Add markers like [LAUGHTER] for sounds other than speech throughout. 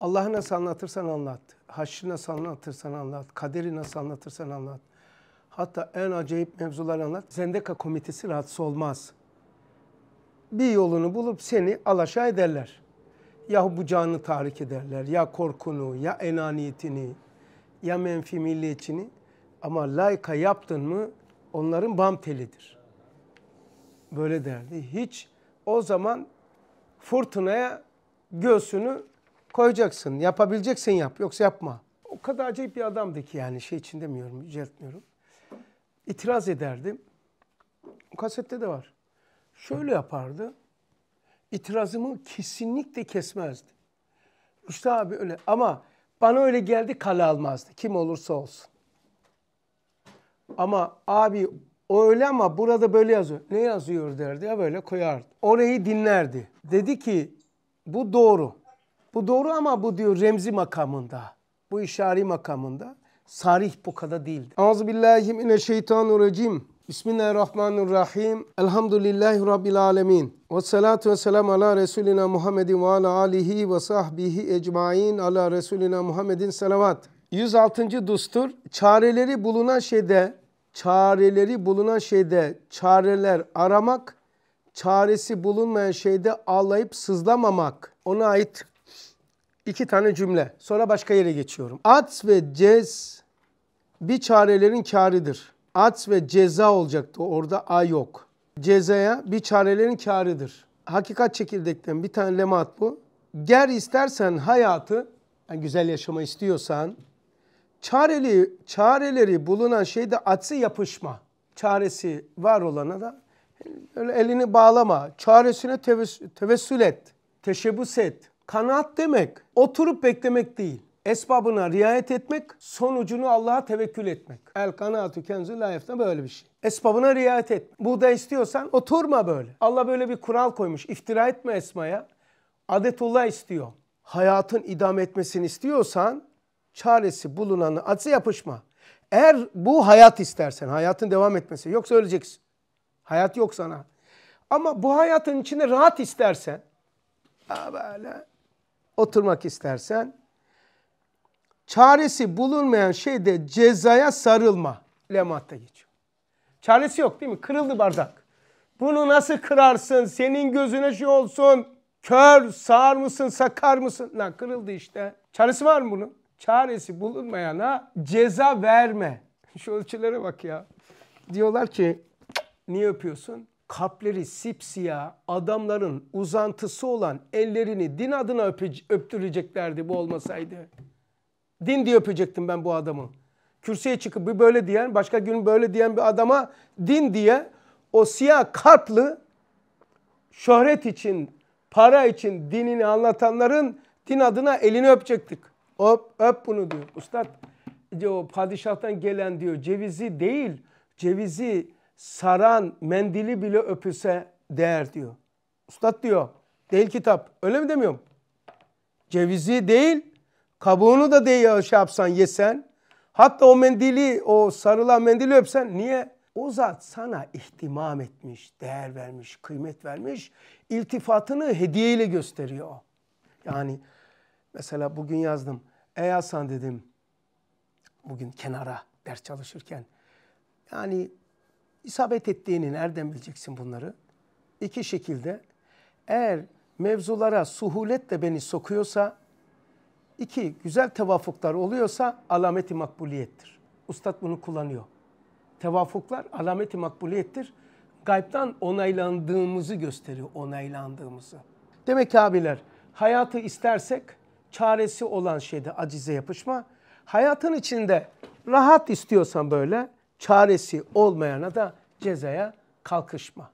Allah'ı nasıl anlatırsan anlat. Haşrı nasıl anlatırsan anlat. Kaderi nasıl anlatırsan anlat. Hatta en acayip mevzuları anlat. Zendeka komitesi rahatsız olmaz. Bir yolunu bulup seni alaşağı ederler. Ya bu canı tahrik ederler. Ya korkunu, ya enaniyetini, ya menfi milliyetçini. Ama layka yaptın mı onların bam telidir. Böyle derdi. Hiç o zaman fırtınaya göğsünü Koyacaksın. Yapabileceksen yap. Yoksa yapma. O kadar acayip bir adamdı ki yani şey için demiyorum, yüceltmiyorum. İtiraz ederdim. O kasette de var. Şöyle yapardı. İtirazımı kesinlikle kesmezdi. Rüştü abi öyle ama bana öyle geldi kale almazdı. Kim olursa olsun. Ama abi o öyle ama burada böyle yazıyor. Ne yazıyor derdi ya böyle koyardı. Orayı dinlerdi. Dedi ki bu doğru. Bu doğru ama bu diyor remzi makamında. Bu işari makamında. Sarih bu kadar değildi. Euzubillahimineşşeytanirracim. Bismillahirrahmanirrahim. Elhamdülillahi Rabbil alemin. Ve salatu ve selamu ala Resulina Muhammedin ve ala alihi ve sahbihi ecmain ala Resulina Muhammedin salavat. 106. Dustur. Çareleri bulunan şeyde, çareleri bulunan şeyde çareler aramak, çaresi bulunmayan şeyde ağlayıp sızlamamak. Ona ait iki tane cümle. Sonra başka yere geçiyorum. At ve cez bir çarelerin kâridir. At ve ceza olacaktı. Orada a yok. Cezaya bir çarelerin kâridir. Hakikat çekirdekten bir tane lemat bu. Ger istersen hayatı, yani güzel yaşama istiyorsan, çareli, çareleri bulunan şey de atsı yapışma. Çaresi var olana da öyle elini bağlama. Çaresine tevessül et, teşebbüs et. Kanaat demek oturup beklemek değil. Esbabına riayet etmek, sonucunu Allah'a tevekkül etmek. El kanaatü kenzü la böyle bir şey. Esbabına riayet et. bu da istiyorsan oturma böyle. Allah böyle bir kural koymuş. İftira etme esmaya. Adetullah istiyor. Hayatın idam etmesini istiyorsan çaresi bulunanı acı yapışma. Eğer bu hayat istersen, hayatın devam etmesi yoksa öleceksin. Hayat yok sana. Ama bu hayatın içinde rahat istersen böyle oturmak istersen çaresi bulunmayan şeyde cezaya sarılma. Lematta geçiyor. Çaresi yok değil mi? Kırıldı bardak. Bunu nasıl kırarsın? Senin gözüne şey olsun. Kör, sağır mısın, sakar mısın? Lan kırıldı işte. Çaresi var mı bunun? Çaresi bulunmayana ceza verme. [LAUGHS] Şu ölçülere bak ya. Diyorlar ki niye öpüyorsun? kalpleri sipsiyah adamların uzantısı olan ellerini din adına öptüreceklerdi bu olmasaydı. Din diye öpecektim ben bu adamı. Kürsüye çıkıp bir böyle diyen, başka gün böyle diyen bir adama din diye o siyah kalplı şöhret için, para için dinini anlatanların din adına elini öpecektik. Öp, öp bunu diyor. Üstad diyor, padişahtan gelen diyor cevizi değil, cevizi saran mendili bile öpüse değer diyor. Ustad diyor. Değil kitap. Öyle mi demiyorum? Cevizi değil, kabuğunu da değil şey yapsan, yesen. Hatta o mendili, o sarılan mendili öpsen. Niye? O zat sana ihtimam etmiş, değer vermiş, kıymet vermiş. İltifatını hediyeyle gösteriyor. Yani mesela bugün yazdım. Ey Hasan dedim. Bugün kenara ders çalışırken. Yani İsabet ettiğini nereden bileceksin bunları? İki şekilde. Eğer mevzulara suhuletle beni sokuyorsa, iki güzel tevafuklar oluyorsa alameti makbuliyettir. Ustad bunu kullanıyor. Tevafuklar alameti makbuliyettir. Gayb'dan onaylandığımızı gösteriyor, onaylandığımızı. Demek ki abiler, hayatı istersek çaresi olan şeyde acize yapışma. Hayatın içinde rahat istiyorsan böyle, çaresi olmayana da cezaya kalkışma.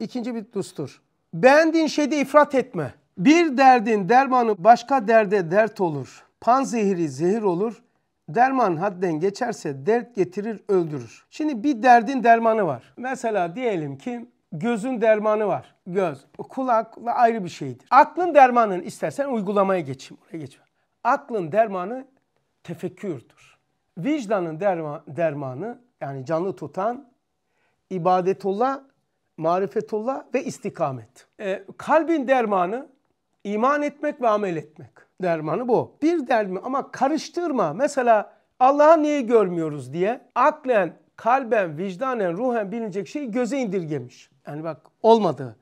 İkinci bir düstur. Beğendiğin şeyde ifrat etme. Bir derdin dermanı başka derde dert olur. Pan zehiri zehir olur. Derman hadden geçerse dert getirir öldürür. Şimdi bir derdin dermanı var. Mesela diyelim ki gözün dermanı var. Göz, kulak ayrı bir şeydir. Aklın dermanını istersen uygulamaya geçeyim. Oraya geçme. Aklın dermanı tefekkürdür. Vicdanın derma, dermanı yani canlı tutan ibadetullah, marifetullah ve istikamet. E, kalbin dermanı iman etmek ve amel etmek. Dermanı bu. Bir dermi ama karıştırma. Mesela Allah'ı niye görmüyoruz diye aklen, kalben, vicdanen, ruhen bilinecek şeyi göze indirgemiş. Yani bak olmadı.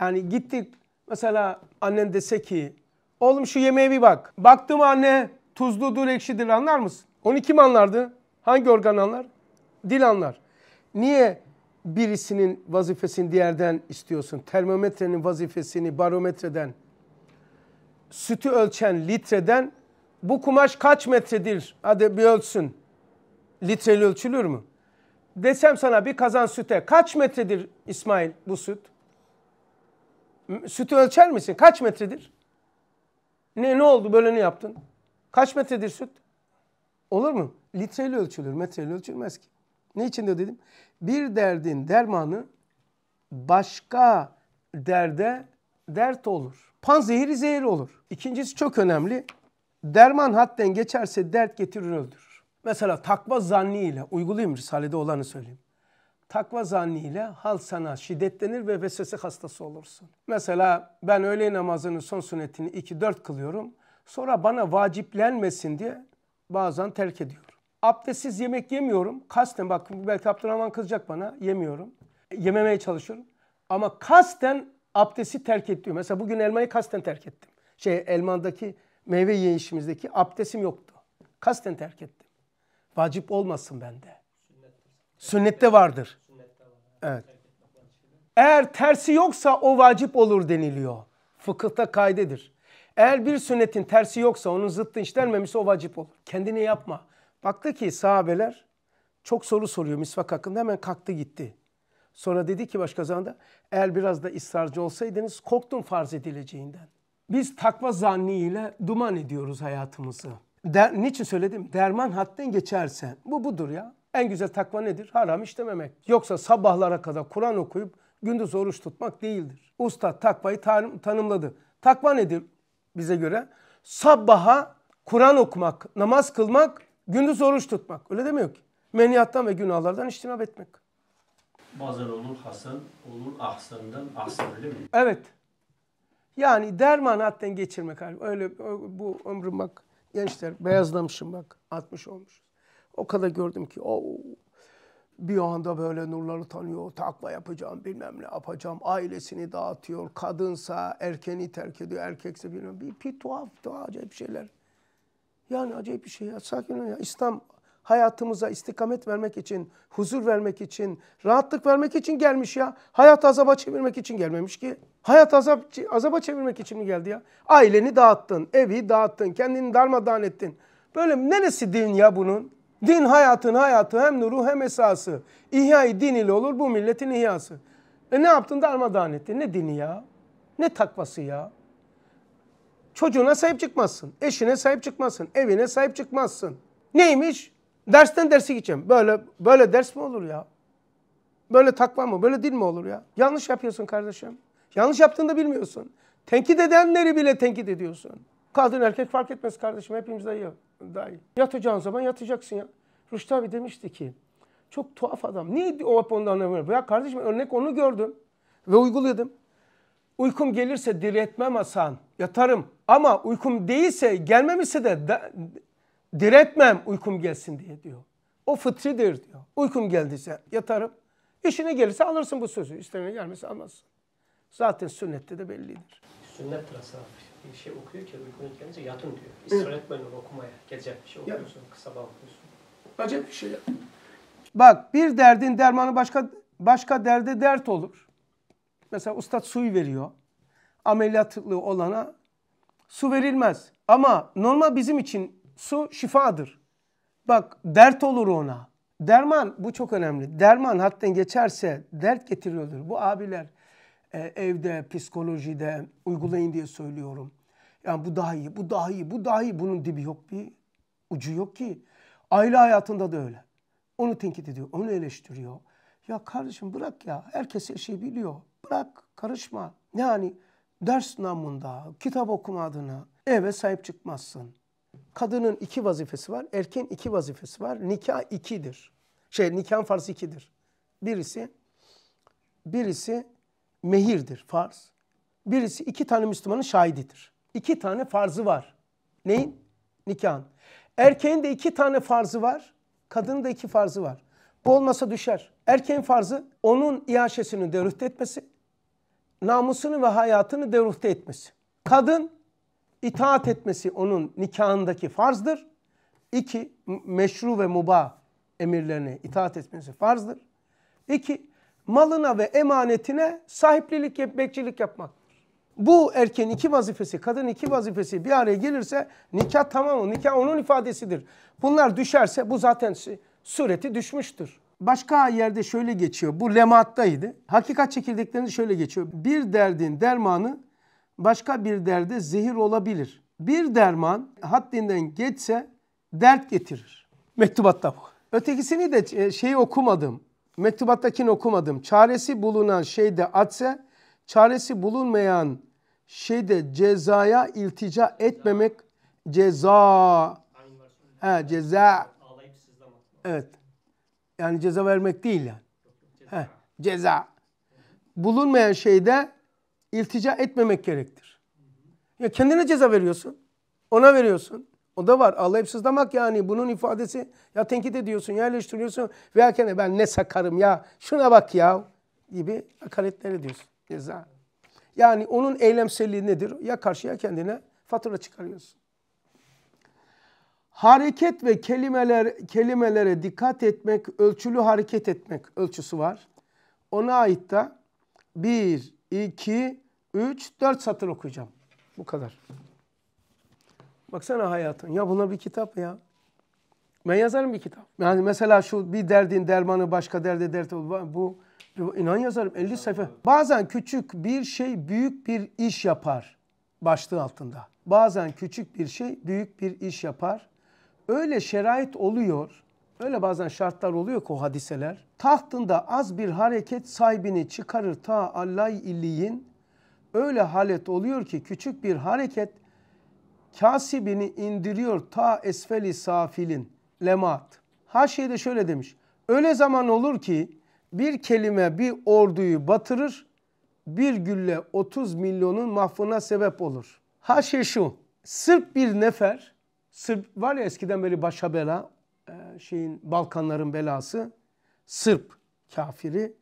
Yani gittik mesela annen dese ki oğlum şu yemeğe bir bak. Baktım anne tuzludur ekşidir anlar mısın? Onu kim anlardı? Hangi organ anlar? Dil anlar. Niye? birisinin vazifesini diğerden istiyorsun. Termometrenin vazifesini barometreden, sütü ölçen litreden bu kumaş kaç metredir? Hadi bir ölçsün. Litreli ölçülür mü? Desem sana bir kazan süte kaç metredir İsmail bu süt? Sütü ölçer misin? Kaç metredir? Ne ne oldu böyle ne yaptın? Kaç metredir süt? Olur mu? Litreli ölçülür, metreli ölçülmez ki. Ne için de dedim? bir derdin dermanı başka derde dert olur. Panzehiri zehir olur. İkincisi çok önemli. Derman hatten geçerse dert getirir öldürür. Mesela takva zanniyle, uygulayayım Risale'de olanı söyleyeyim. Takva zanniyle hal sana şiddetlenir ve vesvese hastası olursun. Mesela ben öğle namazının son sünnetini 2-4 kılıyorum. Sonra bana vaciplenmesin diye bazen terk ediyorum. Abdestsiz yemek yemiyorum. Kasten bak belki Abdurrahman kızacak bana. Yemiyorum. Yememeye çalışıyorum. Ama kasten abdesti terk ettim. Mesela bugün elmayı kasten terk ettim. Şey elmandaki meyve yiyişimizdeki abdestim yoktu. Kasten terk ettim. Vacip olmasın bende. Sünnette vardır. Evet. Eğer tersi yoksa o vacip olur deniliyor. Fıkıhta kaydedir. Eğer bir sünnetin tersi yoksa, onun zıttı işlenmemişse o vacip olur. Kendini yapma. Baktı ki sahabeler çok soru soruyor misvak hakkında hemen kalktı gitti. Sonra dedi ki başka zamanda eğer biraz da ısrarcı olsaydınız korktum farz edileceğinden. Biz takva zanniyle duman ediyoruz hayatımızı. Der, niçin söyledim? Derman hatten geçerse. Bu budur ya. En güzel takva nedir? Haram işlememek. Yoksa sabahlara kadar Kur'an okuyup gündüz oruç tutmak değildir. Usta takvayı tanım, tanımladı. Takva nedir bize göre? Sabaha Kur'an okumak, namaz kılmak Gündüz oruç tutmak. Öyle demiyor ki. Meniyattan ve günahlardan iştinab etmek. Bazen olur hasan, olur ahsandan ahsan öyle mi? Evet. Yani derman hatten geçirmek. Öyle bu ömrüm bak gençler beyazlamışım bak 60 olmuş. O kadar gördüm ki o bir anda böyle nurları tanıyor. Takva yapacağım bilmem ne yapacağım. Ailesini dağıtıyor. Kadınsa erkeni terk ediyor. Erkekse bilmem bir, bir tuhaf tuhaf acayip şeyler. Yani acayip bir şey ya. Sakin ol ya. İslam hayatımıza istikamet vermek için, huzur vermek için, rahatlık vermek için gelmiş ya. Hayat azaba çevirmek için gelmemiş ki. Hayat azap, azaba çevirmek için mi geldi ya? Aileni dağıttın, evi dağıttın, kendini darmadağın ettin. Böyle neresi din ya bunun? Din hayatın hayatı hem nuru hem esası. İhya'yı din ile olur bu milletin ihyası. E ne yaptın darmadağın ettin? Ne dini ya? Ne takvası ya? Çocuğuna sahip çıkmazsın. Eşine sahip çıkmazsın. Evine sahip çıkmazsın. Neymiş? Dersten dersi gideceğim. Böyle böyle ders mi olur ya? Böyle takma mı? Böyle din mi olur ya? Yanlış yapıyorsun kardeşim. Yanlış yaptığını da bilmiyorsun. Tenkit edenleri bile tenkit ediyorsun. Kadın erkek fark etmez kardeşim. Hepimiz dayı. dayı. Yatacağın zaman yatacaksın ya. Rüştü abi demişti ki çok tuhaf adam. Niye o hep ondan örnek? Ya kardeşim örnek onu gördüm ve uyguladım. Uykum gelirse diretmem Hasan. Yatarım ama uykum değilse gelmemişse de, diretmem uykum gelsin diye diyor. O fıtridir diyor. Uykum geldiyse yatarım. İşine gelirse alırsın bu sözü. İstediğine gelmesi almazsın. Zaten sünnette de bellidir. Sünnet sırası bir şey okuyor ki uykun gelince yatın diyor. İsrar etmeyin okumaya. Gece bir şey okuyorsun, ya. sabah okuyorsun. Acayip bir şey ya. Bak bir derdin dermanı başka başka derde dert olur. Mesela ustad suyu veriyor. Ameliyatlı olana su verilmez. Ama normal bizim için su şifadır. Bak dert olur ona. Derman bu çok önemli. Derman hatta geçerse dert getiriyordur. Bu abiler e, evde, psikolojide uygulayın diye söylüyorum. Yani bu daha iyi, bu daha iyi, bu daha iyi. Bunun dibi yok bir ucu yok ki. Aile hayatında da öyle. Onu tenkit ediyor, onu eleştiriyor. Ya kardeşim bırak ya. Herkes her şeyi biliyor bırak karışma. Yani ders namında, kitap okuma adına eve sahip çıkmazsın. Kadının iki vazifesi var, erkeğin iki vazifesi var. Nikah ikidir. Şey nikah farz ikidir. Birisi birisi mehirdir farz. Birisi iki tane Müslümanın şahididir. İki tane farzı var. Neyin? Nikahın. Erkeğin de iki tane farzı var. Kadının da iki farzı var. Bu olmasa düşer. Erkeğin farzı onun iaşesini de rühdetmesi, namusunu ve hayatını deruhte etmesi. Kadın itaat etmesi onun nikahındaki farzdır. İki, meşru ve mubah emirlerine itaat etmesi farzdır. İki, malına ve emanetine sahiplilik, bekçilik yapmak. Bu erkeğin iki vazifesi, kadın iki vazifesi bir araya gelirse nikah tamam o. Nikah onun ifadesidir. Bunlar düşerse bu zaten sureti düşmüştür. Başka yerde şöyle geçiyor. Bu lemattaydı. Hakikat çekirdeklerinde şöyle geçiyor. Bir derdin dermanı başka bir derde zehir olabilir. Bir derman haddinden geçse dert getirir. Mektubatta bu. Ötekisini de e, şeyi okumadım. Mektubattakini okumadım. Çaresi bulunan şeyde atse, çaresi bulunmayan şeyde cezaya iltica etmemek ceza. He, ceza. Evet. Yani ceza vermek değil yani. Heh, ceza. Bulunmayan şeyde iltica etmemek gerektir. Ya kendine ceza veriyorsun. Ona veriyorsun. O da var. Ağlayıp sızlamak yani. Bunun ifadesi ya tenkit ediyorsun, yerleştiriyorsun eleştiriyorsun. Veya kendine ben ne sakarım ya, şuna bak ya gibi hakaretler ediyorsun. Ceza. Yani onun eylemselliği nedir? Ya karşıya kendine fatura çıkarıyorsun. Hareket ve kelimeler kelimelere dikkat etmek, ölçülü hareket etmek ölçüsü var. Ona ait de 1, 2, 3, 4 satır okuyacağım. Bu kadar. Baksana hayatım. Ya bunlar bir kitap ya. Ben yazarım bir kitap. Yani mesela şu bir derdin dermanı başka derde dert olur. bu inan yazarım 50 sayfa. Bazen küçük bir şey büyük bir iş yapar başlığı altında. Bazen küçük bir şey büyük bir iş yapar öyle şerait oluyor, öyle bazen şartlar oluyor ki o hadiseler. Tahtında az bir hareket sahibini çıkarır ta allay illiyin. Öyle halet oluyor ki küçük bir hareket kasibini indiriyor ta esfeli safilin. Lemat. Haşiye'de şöyle demiş. Öyle zaman olur ki bir kelime bir orduyu batırır, bir gülle 30 milyonun mahfına sebep olur. Haşiye şu, Sırp bir nefer Sırp var ya eskiden böyle başa bela e, şeyin Balkanların belası Sırp kafiri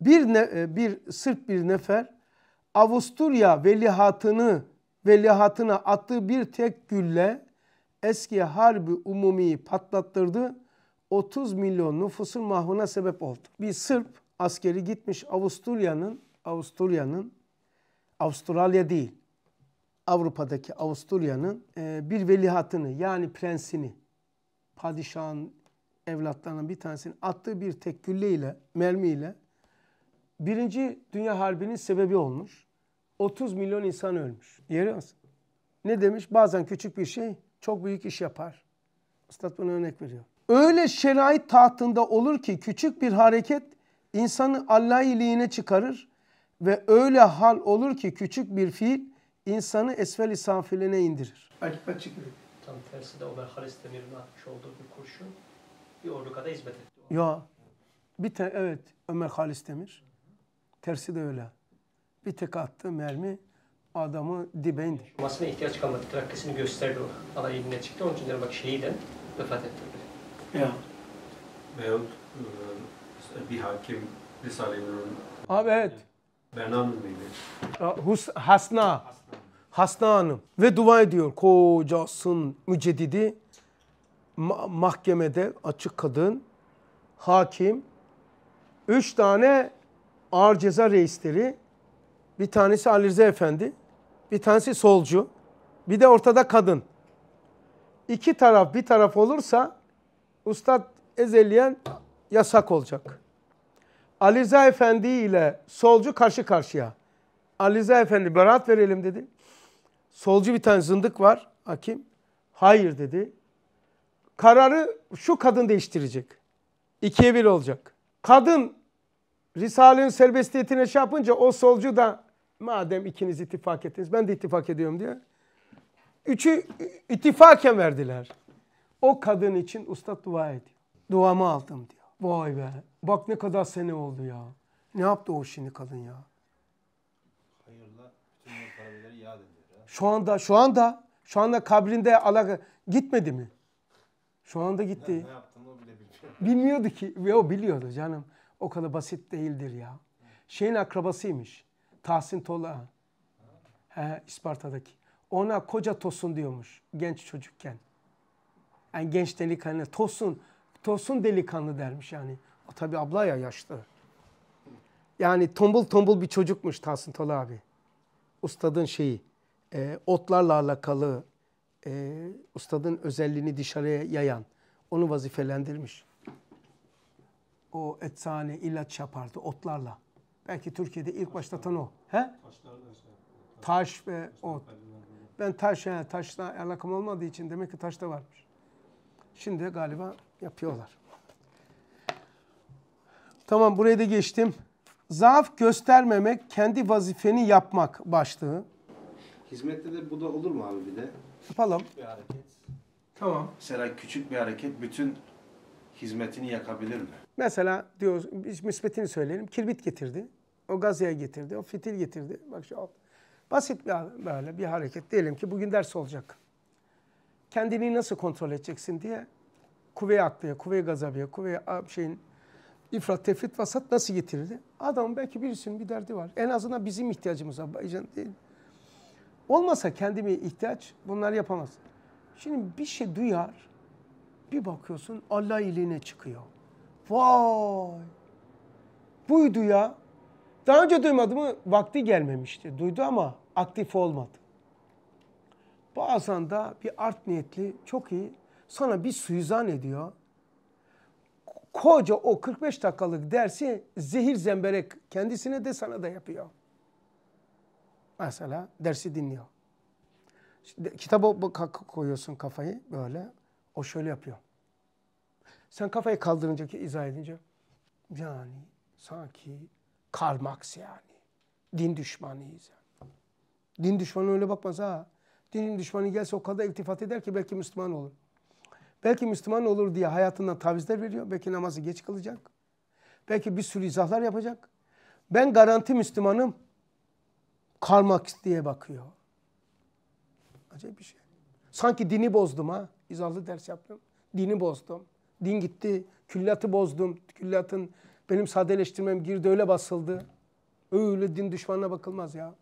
bir ne, e, bir Sırp bir nefer Avusturya velihatını velihatına attığı bir tek gülle eski harbi umumiyi patlattırdı. 30 milyon nüfusun mahvına sebep oldu. Bir Sırp askeri gitmiş Avusturya'nın Avusturya'nın Avustralya değil Avrupa'daki Avusturya'nın e, bir velihatını yani prensini, padişahın evlatlarından bir tanesini attığı bir tek gülleyle, mermiyle Birinci Dünya Harbi'nin sebebi olmuş. 30 milyon insan ölmüş. Görüyor musun? Ne demiş? Bazen küçük bir şey çok büyük iş yapar. Üstad bunu örnek veriyor. Öyle şerait tahtında olur ki küçük bir hareket insanı Allah iyiliğine çıkarır ve öyle hal olur ki küçük bir fiil insanı esfel-i safiline indirir. Açık açık. Tam tersi de Ömer Halis Demir'in atmış olduğu bir kurşun bir ordukada hizmet etti. Ya bir te evet Ömer Halis Demir. Tersi de öyle. Bir tek attı mermi adamı dibe indi. Masme ihtiyaç kalmadı. Trakkesini gösterdi ona. Alay eline çıktı. Onun için de bak şehiden vefat ettirdi. Ya. Veyahut e, bir hakim Risale-i Nur'un Abi evet. Bernan mıydı? Hus Hasna. Hasna hasta hanım ve dua ediyor kocasın müceddidi ma mahkemede açık kadın hakim üç tane ağır ceza reisleri bir tanesi Ali Rıza Efendi bir tanesi solcu bir de ortada kadın iki taraf bir taraf olursa ustad ezeliyen yasak olacak. Ali Rıza Efendi ile solcu karşı karşıya. Ali Rıza Efendi beraat verelim dedi. Solcu bir tane zındık var hakim. Hayır dedi. Kararı şu kadın değiştirecek. İkiye bir olacak. Kadın Risale'nin serbestiyetine şey yapınca o solcu da madem ikiniz ittifak ettiniz ben de ittifak ediyorum diye. Üçü ittifaken verdiler. O kadın için ustad dua ediyor. Duamı aldım diyor. Vay be. Bak ne kadar sene oldu ya. Ne yaptı o şimdi kadın ya? Şu anda şu anda şu anda kabrinde alak gitmedi mi? Şu anda gitti. Ne, ne yaptın bile bilmiyor. Bilmiyordu ki. Yo biliyordu canım. O kadar basit değildir ya. Şeyin akrabasıymış. Tahsin Tola. He, İsparta'daki. Ona koca Tosun diyormuş genç çocukken. Yani genç delikanlı. Tosun, Tosun delikanlı dermiş yani. O tabi abla ya yaşlı. Yani tombul tombul bir çocukmuş Tahsin Tola abi. Ustadın şeyi e, otlarla alakalı e, ustadın özelliğini dışarıya yayan, onu vazifelendirmiş. O etsane, ilaç yapardı otlarla. Belki Türkiye'de ilk başlatan o. He? Taş ve ot. Ben taş, yani taşla alakam olmadığı için demek ki taş da varmış. Şimdi galiba yapıyorlar. Tamam buraya da geçtim. Zaaf göstermemek, kendi vazifeni yapmak başlığı. Hizmette de bu da olur mu abi bir de? Yapalım. Bir hareket. Tamam. Mesela küçük bir hareket bütün hizmetini yakabilir mi? Mesela diyoruz, biz müsbetini söyleyelim. Kirbit getirdi. O gazya getirdi. O fitil getirdi. Bak şu al. Basit bir, böyle bir hareket. Diyelim ki bugün ders olacak. Kendini nasıl kontrol edeceksin diye kuvve-i aklıya, kuvve-i kuvve şeyin ifrat, tefrit, vasat nasıl getirdi? Adam belki birisinin bir derdi var. En azından bizim ihtiyacımız var. Değil. Olmasa kendime ihtiyaç bunlar yapamaz. Şimdi bir şey duyar, bir bakıyorsun Allah iyiliğine çıkıyor. Vay! Buydu ya. Daha önce duymadı mı vakti gelmemişti. Duydu ama aktif olmadı. Bazen de bir art niyetli çok iyi sana bir suizan ediyor. Koca o 45 dakikalık dersi zehir zemberek kendisine de sana da yapıyor. Mesela dersi dinliyor. İşte kitaba koyuyorsun kafayı böyle. O şöyle yapıyor. Sen kafayı kaldırınca ki izah edince yani sanki karmaks yani. Din düşmanıyız. Yani. Din düşmanı öyle bakmaz ha. Dinin düşmanı gelse o kadar iltifat eder ki belki Müslüman olur. Belki Müslüman olur diye hayatından tavizler veriyor. Belki namazı geç kılacak. Belki bir sürü izahlar yapacak. Ben garanti Müslümanım. Karl Marx diye bakıyor. Acayip bir şey. Sanki dini bozdum ha. İzahlı ders yaptım. Dini bozdum. Din gitti. küllatı bozdum. küllatın benim sadeleştirmem girdi öyle basıldı. Öyle din düşmanına bakılmaz ya.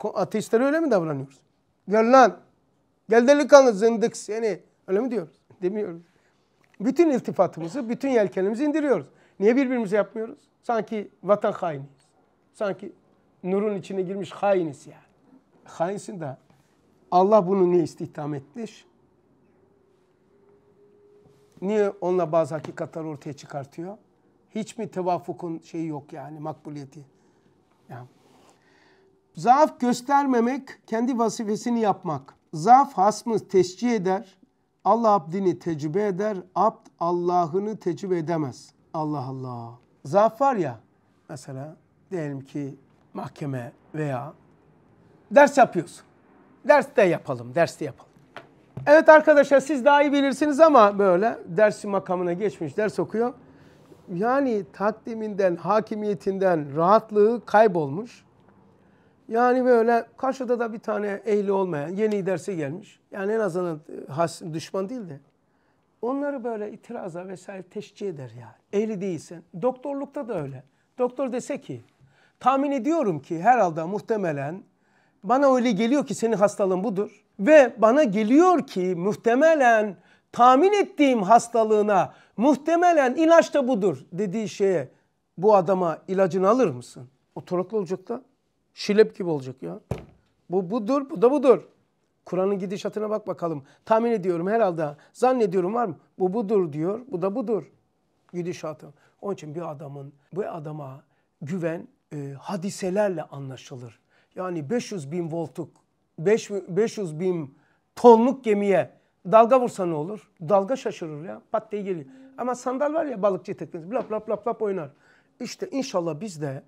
Ateistlere öyle mi davranıyoruz? Gel lan. Gel delikanlı zındık seni. Öyle mi diyoruz? Demiyoruz. Bütün iltifatımızı, bütün yelkenimizi indiriyoruz. Niye birbirimize yapmıyoruz? Sanki vatan haini. Sanki nurun içine girmiş hainiz yani. Hainsin de Allah bunu niye istihdam etmiş? Niye onunla bazı hakikatler ortaya çıkartıyor? Hiç mi tevafukun şeyi yok yani makbuliyeti? Yani. Zaaf göstermemek, kendi vazifesini yapmak. Zaaf hasmı teşcih eder. Allah abdini tecrübe eder. Abd Allah'ını tecrübe edemez. Allah Allah. Zaaf var ya mesela diyelim ki mahkeme veya ders yapıyorsun. Ders de yapalım, ders de yapalım. Evet arkadaşlar siz daha iyi bilirsiniz ama böyle dersi makamına geçmiş, ders okuyor. Yani takdiminden, hakimiyetinden rahatlığı kaybolmuş. Yani böyle karşıda da bir tane ehli olmayan, yeni derse gelmiş. Yani en azından e, has, düşman değil de. Onları böyle itiraza vesaire teşcih eder yani. Ehli değilsen. Doktorlukta da öyle. Doktor dese ki tahmin ediyorum ki herhalde muhtemelen bana öyle geliyor ki senin hastalığın budur. Ve bana geliyor ki muhtemelen tahmin ettiğim hastalığına muhtemelen ilaç da budur dediği şeye bu adama ilacını alır mısın? Oturaklı olacak da şilep gibi olacak ya. Bu budur, bu da budur. Kur'an'ın gidişatına bak bakalım. Tahmin ediyorum herhalde. Zannediyorum var mı? Bu budur diyor, bu da budur gidişatı. Onun için bir adamın, bu adama güven e, hadiselerle anlaşılır. Yani 500 bin voltluk, 500 bin tonluk gemiye dalga vursa ne olur? Dalga şaşırır ya. Pat diye geliyor. Ama sandal var ya balıkçı teknesi. Lap lap lap lap oynar. İşte inşallah biz de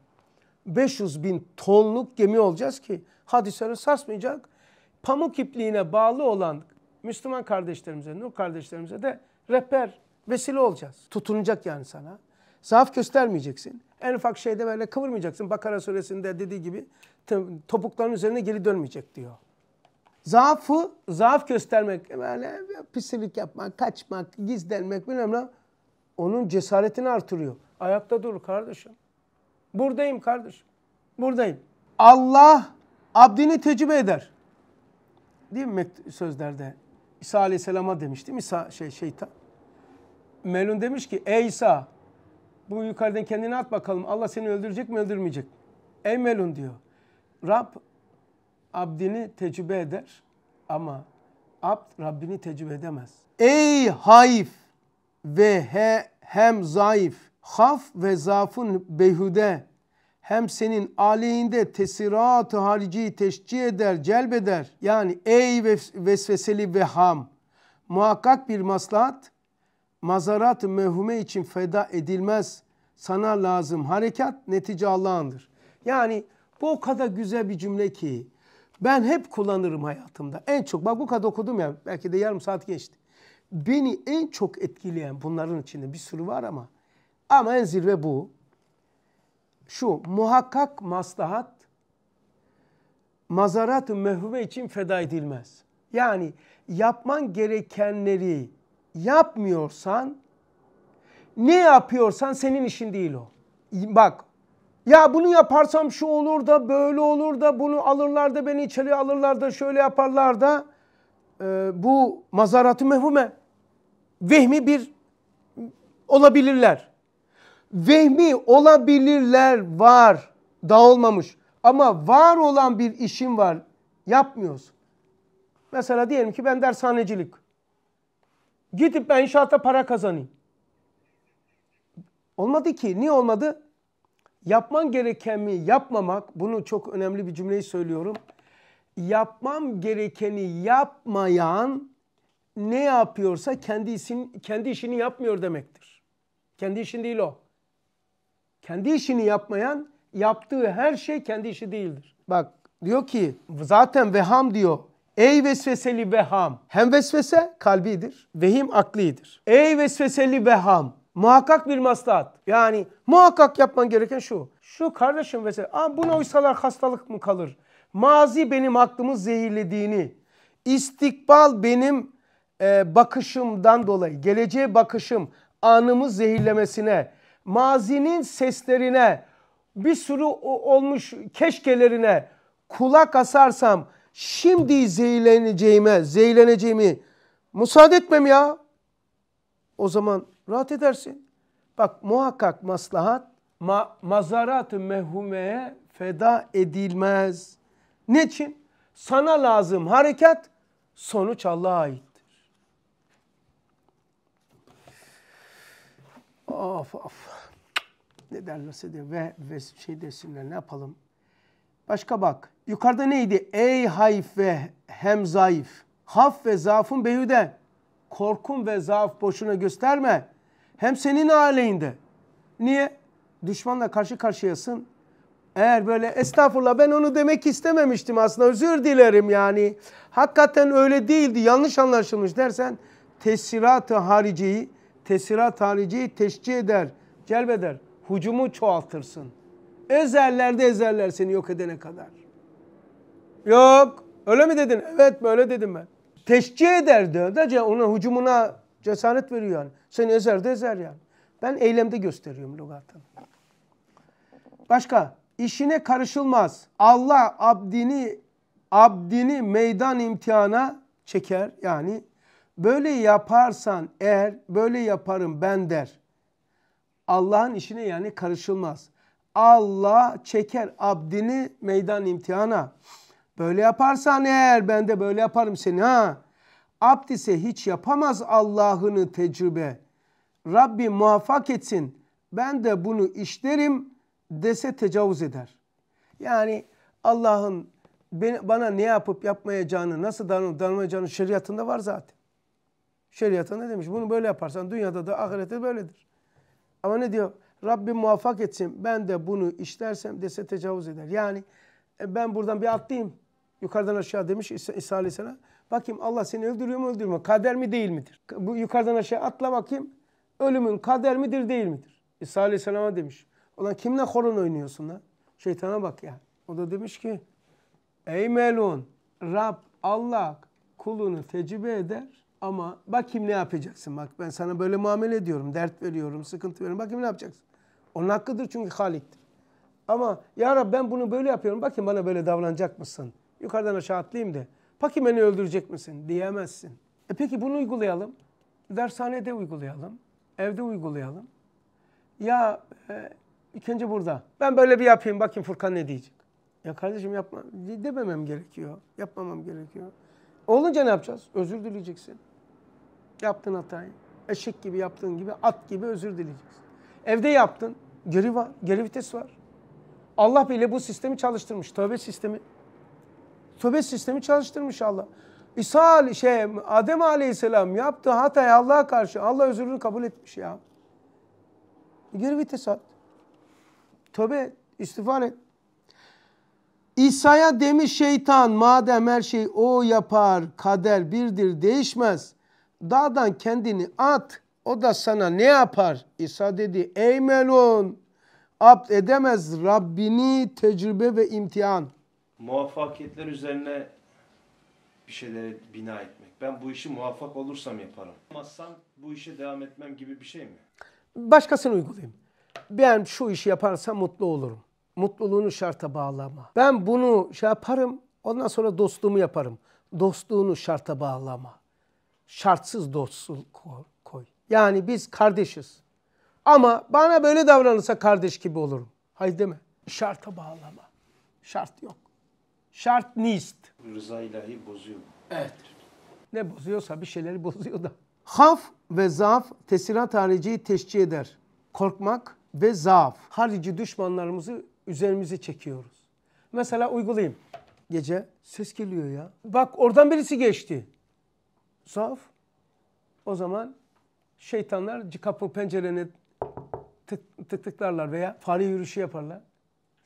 500 bin tonluk gemi olacağız ki hadiseleri sarsmayacak. Pamuk ipliğine bağlı olan Müslüman kardeşlerimize, Nur kardeşlerimize de rehber vesile olacağız. Tutunacak yani sana. Zaaf göstermeyeceksin. En ufak şeyde böyle kıvırmayacaksın. Bakara suresinde dediği gibi topukların üzerine geri dönmeyecek diyor. Zaafı, zaaf göstermek, böyle pislik yapmak, kaçmak, gizlenmek bilmem ne onun cesaretini artırıyor. Ayakta dur kardeşim. Buradayım kardeşim. Buradayım. Allah abdini tecrübe eder. Değil mi sözlerde? İsa Aleyhisselam'a demişti İsa şey şeytan. Melun demiş ki ey İsa bu yukarıdan kendini at bakalım. Allah seni öldürecek mi öldürmeyecek Ey melun diyor. Rab abdini tecrübe eder ama abd Rabbini tecrübe edemez. Ey hayf ve he, hem zayıf, haf ve zafın beyhude hem senin aleyhinde tesirat-ı hariciyi teşcih eder, celbeder. Yani ey vesveseli ve ham muhakkak bir maslahat mazarat mevhume için feda edilmez sana lazım harekat netice Allah'ındır. Yani bu o kadar güzel bir cümle ki ben hep kullanırım hayatımda. En çok bak bu kadar okudum ya belki de yarım saat geçti. Beni en çok etkileyen bunların içinde bir sürü var ama ama en zirve bu. Şu muhakkak maslahat mazarat mevhume için feda edilmez. Yani yapman gerekenleri yapmıyorsan ne yapıyorsan senin işin değil o. Bak ya bunu yaparsam şu olur da böyle olur da bunu alırlar da beni içeri alırlar da şöyle yaparlar da e, bu mazaratı mehvume vehmi bir olabilirler. Vehmi olabilirler var dağılmamış ama var olan bir işim var yapmıyorsun. Mesela diyelim ki ben dershanecilik Gidip ben inşaata para kazanayım. Olmadı ki. Niye olmadı? Yapman gerekeni yapmamak, bunu çok önemli bir cümleyi söylüyorum. Yapmam gerekeni yapmayan ne yapıyorsa kendi, isin, kendi işini yapmıyor demektir. Kendi işin değil o. Kendi işini yapmayan yaptığı her şey kendi işi değildir. Bak diyor ki zaten veham diyor Ey vesveseli veham. Hem vesvese kalbidir, vehim aklidir. Ey vesveseli veham. Muhakkak bir maslahat. Yani muhakkak yapman gereken şu. Şu kardeşim vesvese. Aa, buna uysalar hastalık mı kalır? Mazi benim aklımı zehirlediğini, istikbal benim e, bakışımdan dolayı, geleceğe bakışım anımı zehirlemesine, mazinin seslerine, bir sürü olmuş keşkelerine kulak asarsam Şimdi zeyleneceğime, zeyleneceğimi müsaade etmem ya. O zaman rahat edersin. Bak muhakkak maslahat ma mazarat-ı mehumeye feda edilmez. Ne için? Sana lazım hareket. sonuç Allah'a aittir. Of of. Ne derlerse de ve, ve şey desinler ne yapalım? Başka bak. Yukarıda neydi? Ey hayf ve hem zayıf. Haf ve zaafın beyhude. Korkun ve zaaf boşuna gösterme. Hem senin aleyhinde. Niye? Düşmanla karşı karşıyasın. Eğer böyle estağfurullah ben onu demek istememiştim aslında özür dilerim yani. Hakikaten öyle değildi yanlış anlaşılmış dersen tesirat-ı hariciyi, tesirat hariciyi teşcih eder, celbeder. Hucumu çoğaltırsın.'' Ezerler de ezerler seni yok edene kadar. Yok. Öyle mi dedin? Evet böyle dedim ben. Teşcih eder de onun hücumuna cesaret veriyor yani. Seni ezer de ezer yani. Ben eylemde gösteriyorum lügatını. Başka. işine karışılmaz. Allah abdini abdini meydan imtihana çeker. Yani böyle yaparsan eğer böyle yaparım ben der. Allah'ın işine yani karışılmaz. Allah çeker abdini meydan imtihana. Böyle yaparsan eğer ben de böyle yaparım seni ha. Abd ise hiç yapamaz Allah'ını tecrübe. Rabbi muvaffak etsin ben de bunu işlerim dese tecavüz eder. Yani Allah'ın bana ne yapıp yapmayacağını, nasıl davranıp davranmayacağını şeriatında var zaten. Şeriatında demiş bunu böyle yaparsan dünyada da ahirette böyledir. Ama ne diyor? Rabbim muvaffak etsin ben de bunu işlersem dese tecavüz eder. Yani e, ben buradan bir atlayayım yukarıdan aşağı demiş İsa Aleyhisselam. Bakayım Allah seni öldürüyor mu öldürmüyor mu? Kader mi değil midir? Bu yukarıdan aşağı atla bakayım. Ölümün kader midir değil midir? İsa Aleyhisselam'a demiş. Ulan kimle horon oynuyorsun lan? Şeytana bak ya. O da demiş ki Ey melun Rab Allah kulunu tecrübe eder ama bakayım ne yapacaksın. Bak ben sana böyle muamele ediyorum. Dert veriyorum, sıkıntı veriyorum. Bakayım ne yapacaksın. Onun hakkıdır çünkü Halik'tir. Ama ya Rab ben bunu böyle yapıyorum. Bakayım bana böyle davranacak mısın? Yukarıdan aşağı atlayayım de, Peki beni öldürecek misin? Diyemezsin. E peki bunu uygulayalım. Dershanede uygulayalım. Evde uygulayalım. Ya e, ikinci burada. Ben böyle bir yapayım bakayım Furkan ne diyecek. Ya kardeşim yapma dememem gerekiyor. Yapmamam gerekiyor. Olunca ne yapacağız? Özür dileyeceksin. Yaptın hatayı. Eşek gibi yaptığın gibi at gibi özür dileyeceksin. Evde yaptın. Geri, var, geri vites var. Allah bile bu sistemi çalıştırmış. Tövbe sistemi. Tövbe sistemi çalıştırmış Allah. İsa şey Adem Aleyhisselam yaptı hatayı Allah'a karşı Allah özürünü kabul etmiş ya. Geri vites at. Tövbe et, istiğfar et. İsa'ya demiş şeytan madem her şey o yapar kader birdir değişmez. Dağdan kendini at o da sana ne yapar? İsa dedi ey melun abd edemez Rabbini tecrübe ve imtihan. Muvaffakiyetler üzerine bir şeylere bina etmek. Ben bu işi muvaffak olursam yaparım. Olmazsam bu işe devam etmem gibi bir şey mi? Başkasını uygulayayım. Ben şu işi yaparsam mutlu olurum. Mutluluğunu şarta bağlama. Ben bunu şey yaparım ondan sonra dostluğumu yaparım. Dostluğunu şarta bağlama. Şartsız dostluk yani biz kardeşiz. Ama bana böyle davranırsa kardeş gibi olurum. Hayır deme. Şarta bağlama. Şart yok. Şart nist. Rıza ilahi bozuyor. Evet. Ne bozuyorsa bir şeyleri bozuyor da. Haf ve zaf tesirat hariciyi teşcih eder. Korkmak ve zaf Harici düşmanlarımızı üzerimize çekiyoruz. Mesela uygulayayım. Gece ses geliyor ya. Bak oradan birisi geçti. Zaf. O zaman şeytanlar kapı pencereni tık, tıklarlar veya fare yürüyüşü yaparlar.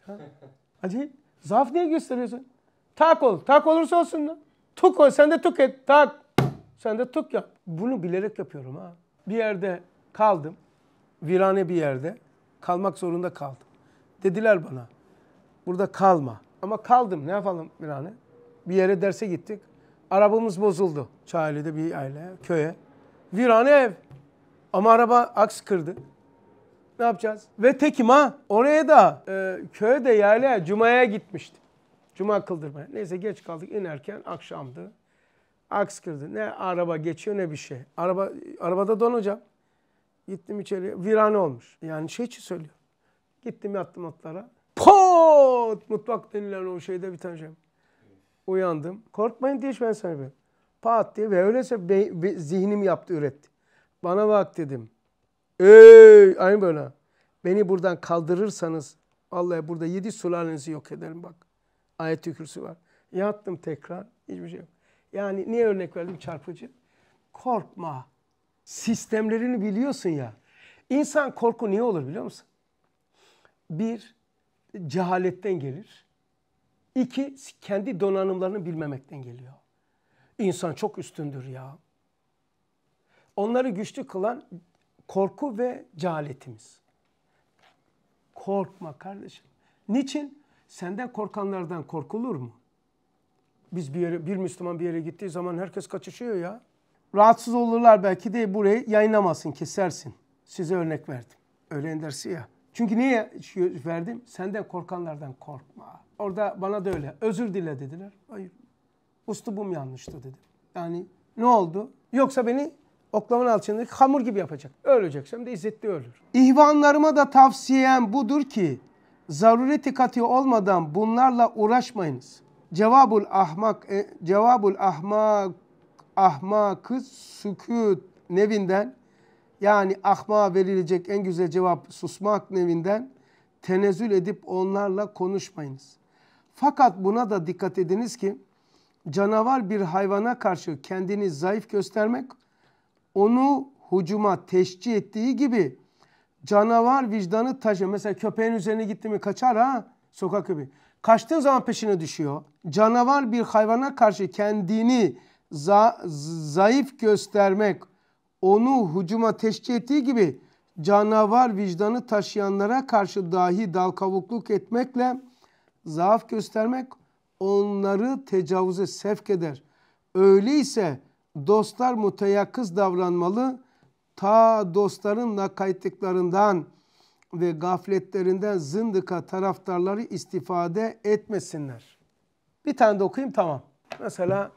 Ha? [LAUGHS] Acayip. Zaaf niye gösteriyorsun? Tak ol. Tak olursa olsun lan. Tuk ol. Sen de tuk et. Tak. Sen de tuk yap. Bunu bilerek yapıyorum ha. Bir yerde kaldım. Virane bir yerde. Kalmak zorunda kaldım. Dediler bana. Burada kalma. Ama kaldım. Ne yapalım virane? Bir yere derse gittik. Arabamız bozuldu. Çağrı'da bir aile köye. Virane ev. Ama araba aks kırdı. Ne yapacağız? Ve tekim ha. Oraya da e, köye de yerle cumaya gitmişti Cuma kıldırmaya. Neyse geç kaldık inerken akşamdı. Aks kırdı. Ne araba geçiyor ne bir şey. Araba arabada donacağım. Gittim içeriye. Virane olmuş. Yani şey için söylüyor. Gittim yattım atlara. Pot! Mutfak denilen o şeyde bir tane şey. Uyandım. Korkmayın diye ben sana Pat diye ve öylese be, be, zihnim yaptı üretti. Bana bak dedim. Ey aynı böyle. Beni buradan kaldırırsanız vallahi burada yedi sülalenizi yok ederim bak. Ayet kürsü var. Yattım tekrar. Hiçbir şey yok. Yani niye örnek verdim çarpıcı? Korkma. Sistemlerini biliyorsun ya. İnsan korku niye olur biliyor musun? Bir, cehaletten gelir. İki, kendi donanımlarını bilmemekten geliyor insan çok üstündür ya. Onları güçlü kılan korku ve cehaletimiz. Korkma kardeşim. Niçin? Senden korkanlardan korkulur mu? Biz bir yere, bir Müslüman bir yere gittiği zaman herkes kaçışıyor ya. Rahatsız olurlar belki de burayı yayınlamasın, kesersin. Size örnek verdim. Öğlen dersi ya. Çünkü niye verdim? Senden korkanlardan korkma. Orada bana da öyle. Özür dile dediler. Hayır uslubum yanlıştı dedim. Yani ne oldu? Yoksa beni oklavan alçındaki hamur gibi yapacak. Öleceksem de izzetli ölür. İhvanlarıma da tavsiyem budur ki zarureti katı olmadan bunlarla uğraşmayınız. Cevabul ahmak e, cevabul ahmak ahmakı sükut nevinden yani ahma verilecek en güzel cevap susmak nevinden Tenezül edip onlarla konuşmayınız. Fakat buna da dikkat ediniz ki canavar bir hayvana karşı kendini zayıf göstermek, onu hucuma teşcih ettiği gibi canavar vicdanı taşı. Mesela köpeğin üzerine gitti mi kaçar ha sokak köpeği. Kaçtığın zaman peşine düşüyor. Canavar bir hayvana karşı kendini za zayıf göstermek, onu hucuma teşcih ettiği gibi canavar vicdanı taşıyanlara karşı dahi dal kavukluk etmekle zaaf göstermek onları tecavüze sevk eder. Öyleyse dostlar muteyakkız davranmalı, ta dostların nakaytlıklarından ve gafletlerinden zındıka taraftarları istifade etmesinler. Bir tane de okuyayım tamam. Mesela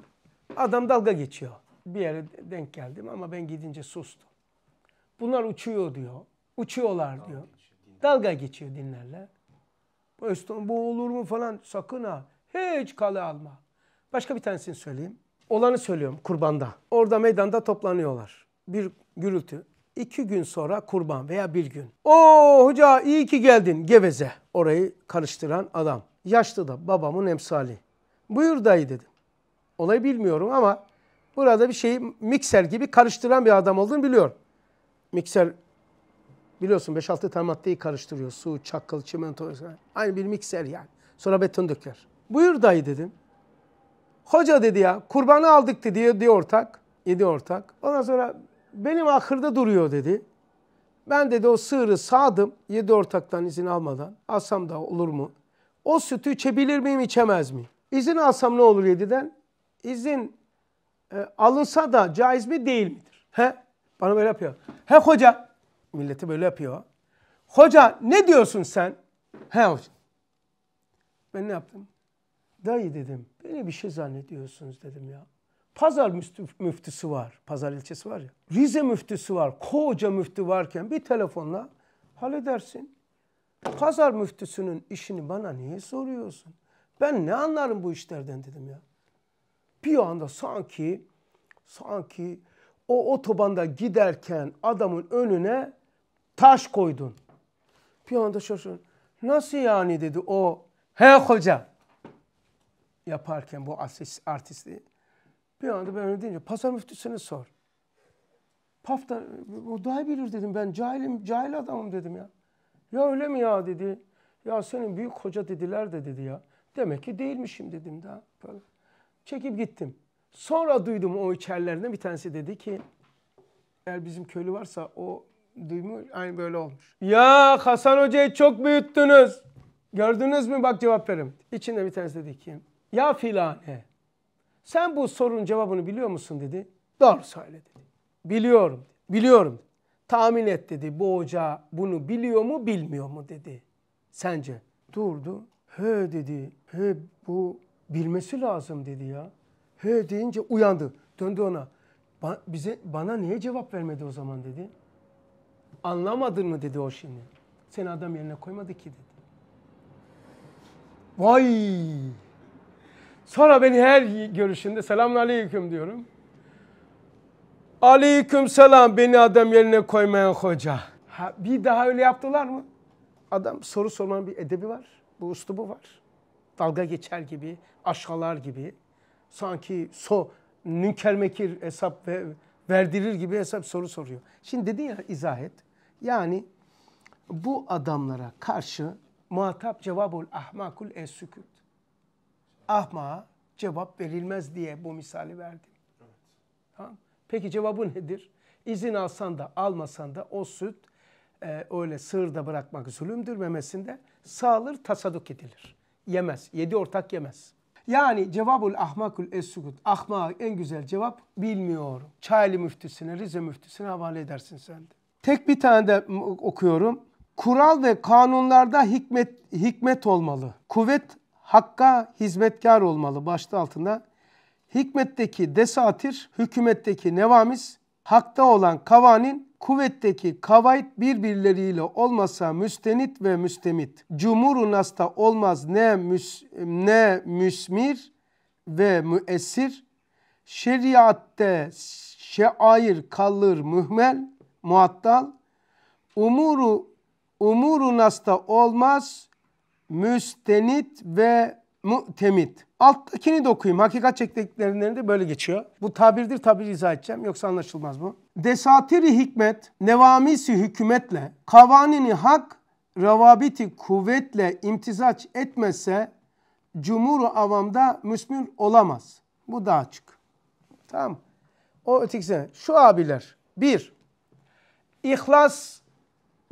adam dalga geçiyor. Bir yere denk geldim ama ben gidince sustu. Bunlar uçuyor diyor. Uçuyorlar diyor. dalga geçiyor dinlerle. Bu olur mu falan sakın ha. Hiç kale alma. Başka bir tanesini söyleyeyim. Olanı söylüyorum kurbanda. Orada meydanda toplanıyorlar. Bir gürültü. İki gün sonra kurban veya bir gün. O hoca iyi ki geldin geveze. Orayı karıştıran adam. Yaşlı da babamın emsali. Buyur dayı dedim. Olayı bilmiyorum ama burada bir şeyi mikser gibi karıştıran bir adam olduğunu biliyorum. Mikser biliyorsun 5-6 tane maddeyi karıştırıyor. Su, çakıl, çimento. Aynı bir mikser yani. Sonra beton döker. Buyur dayı dedim. Hoca dedi ya kurbanı aldık dedi diyor ortak. Yedi ortak. Ondan sonra benim ahırda duruyor dedi. Ben dedi o sığırı sağdım yedi ortaktan izin almadan. Alsam da olur mu? O sütü içebilir miyim içemez mi? İzin alsam ne olur yediden? İzin e, alınsa da caiz mi değil midir? He? Bana böyle yapıyor. He hoca. Milleti böyle yapıyor. Hoca ne diyorsun sen? He hoca. Ben ne yaptım? Dayı dedim beni bir şey zannediyorsunuz dedim ya. Pazar müftüsü var. Pazar ilçesi var ya. Rize müftüsü var. Koca müftü varken bir telefonla halledersin. Pazar müftüsünün işini bana niye soruyorsun? Ben ne anlarım bu işlerden dedim ya. Bir anda sanki sanki o otobanda giderken adamın önüne taş koydun. Bir anda şaşırdım. Nasıl yani dedi o. He hoca yaparken bu artist, artistliği bir anda ben öyle deyince pazar müftüsünü sor. Pafta o daha bilir dedim ben cahilim cahil adamım dedim ya. Ya öyle mi ya dedi. Ya senin büyük hoca dediler de dedi ya. Demek ki değilmişim dedim daha böyle. Çekip gittim. Sonra duydum o içerlerinden bir tanesi dedi ki eğer bizim köylü varsa o duymuş aynı böyle olmuş. Ya Hasan Hoca'yı çok büyüttünüz. Gördünüz mü bak cevap verim. İçinde bir tanesi dedi ki ya filane sen bu sorunun cevabını biliyor musun dedi. Doğru söyle dedi. Biliyorum. Biliyorum. Tahmin et dedi bu hoca bunu biliyor mu bilmiyor mu dedi. Sence? Durdu. He dedi. He bu bilmesi lazım dedi ya. He deyince uyandı. Döndü ona. Ba bize bana niye cevap vermedi o zaman dedi. Anlamadın mı dedi o şimdi. Seni adam yerine koymadı ki dedi. Vay! Sonra beni her görüşünde selamun aleyküm diyorum. Aleyküm selam beni adam yerine koymayan hoca. Ha, bir daha öyle yaptılar mı? Adam soru sormanın bir edebi var. Bu uslubu var. Dalga geçer gibi, aşağılar gibi. Sanki so, nünker mekir hesap ve verdirir gibi hesap soru soruyor. Şimdi dedi ya izah et. Yani bu adamlara karşı muhatap cevabul ahmakul ensükut ahmağa cevap verilmez diye bu misali verdim. Evet. Tamam. Peki cevabı nedir? İzin alsan da almasan da o süt e, öyle sığırda bırakmak zulümdür memesinde sağılır tasaduk edilir. Yemez. Yedi ortak yemez. Yani cevabul ahmakul essukut. Ahmağa en güzel cevap bilmiyorum. Çaylı müftüsüne, Rize müftüsüne havale edersin sen de. Tek bir tane de okuyorum. Kural ve kanunlarda hikmet, hikmet olmalı. Kuvvet Hakka hizmetkar olmalı başta altında. Hikmetteki desatir, hükümetteki nevamiz hakta olan kavanin, kuvvetteki kavayt birbirleriyle olmasa müstenit ve müstemit. Cumhurun hasta olmaz ne, müs, ne müsmir ve müessir. Şeriatte şeair kalır mühmel, muattal. Umuru, umuru nasta olmaz müstenit ve mu'temit. Alttakini de okuyayım. Hakikat çektiklerinden de böyle geçiyor. Bu tabirdir tabir izah edeceğim. Yoksa anlaşılmaz bu. Desatiri hikmet, nevamisi hükümetle, kavanini hak, revabiti kuvvetle imtizaç etmezse cumhur avamda müsmür olamaz. Bu daha açık. Tamam O ötekisine. Şu abiler. Bir, İhlas